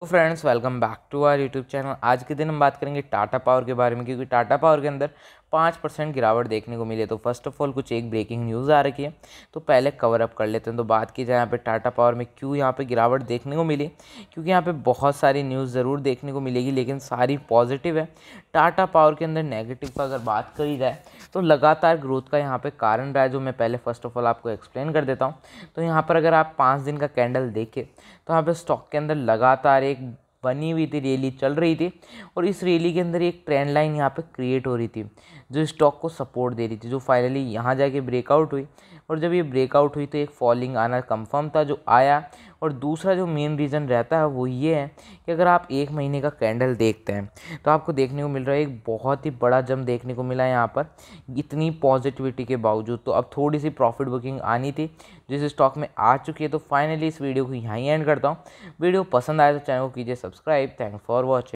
तो friends welcome back to our YouTube channel आज के दिन हम बात करेंगे टाटा पावर के बारे में क्योंकि टाटा पावर के अंदर पाँच परसेंट गिरावट देखने को मिली तो फर्स्ट ऑफ ऑल कुछ एक ब्रेकिंग न्यूज़ आ रखी है तो पहले कवर अप कर लेते हैं तो बात की जाए यहाँ पे टाटा पावर में क्यों यहाँ पे गिरावट देखने को मिली क्योंकि यहाँ पे बहुत सारी न्यूज़ ज़रूर देखने को मिलेगी लेकिन सारी पॉजिटिव है टाटा पावर के अंदर नेगेटिव का अगर बात करी जाए तो लगातार ग्रोथ का यहाँ पर कारण रहा है जो मैं पहले फर्स्ट ऑफ ऑल आपको एक्सप्लेन कर देता हूँ तो यहाँ पर अगर आप पाँच दिन का कैंडल देखें तो यहाँ पर स्टॉक के अंदर लगातार एक बनी हुई थी रैली चल रही थी और इस रैली के अंदर एक ट्रेंड लाइन यहाँ पे क्रिएट हो रही थी जो स्टॉक को सपोर्ट दे रही थी जो फाइनली यहाँ जाके ब्रेकआउट हुई और जब ये ब्रेकआउट हुई तो एक फॉलिंग आना कंफर्म था जो आया और दूसरा जो मेन रीज़न रहता है वो ये है कि अगर आप एक महीने का कैंडल देखते हैं तो आपको देखने को मिल रहा है एक बहुत ही बड़ा जम देखने को मिला है यहाँ पर इतनी पॉजिटिविटी के बावजूद तो अब थोड़ी सी प्रॉफिट बुकिंग आनी थी जिस स्टॉक में आ चुकी है तो फाइनली इस वीडियो को यहाँ ही एंड करता हूँ वीडियो पसंद आया तो चैनल को कीजिए subscribe subscribe. Thanks for watching.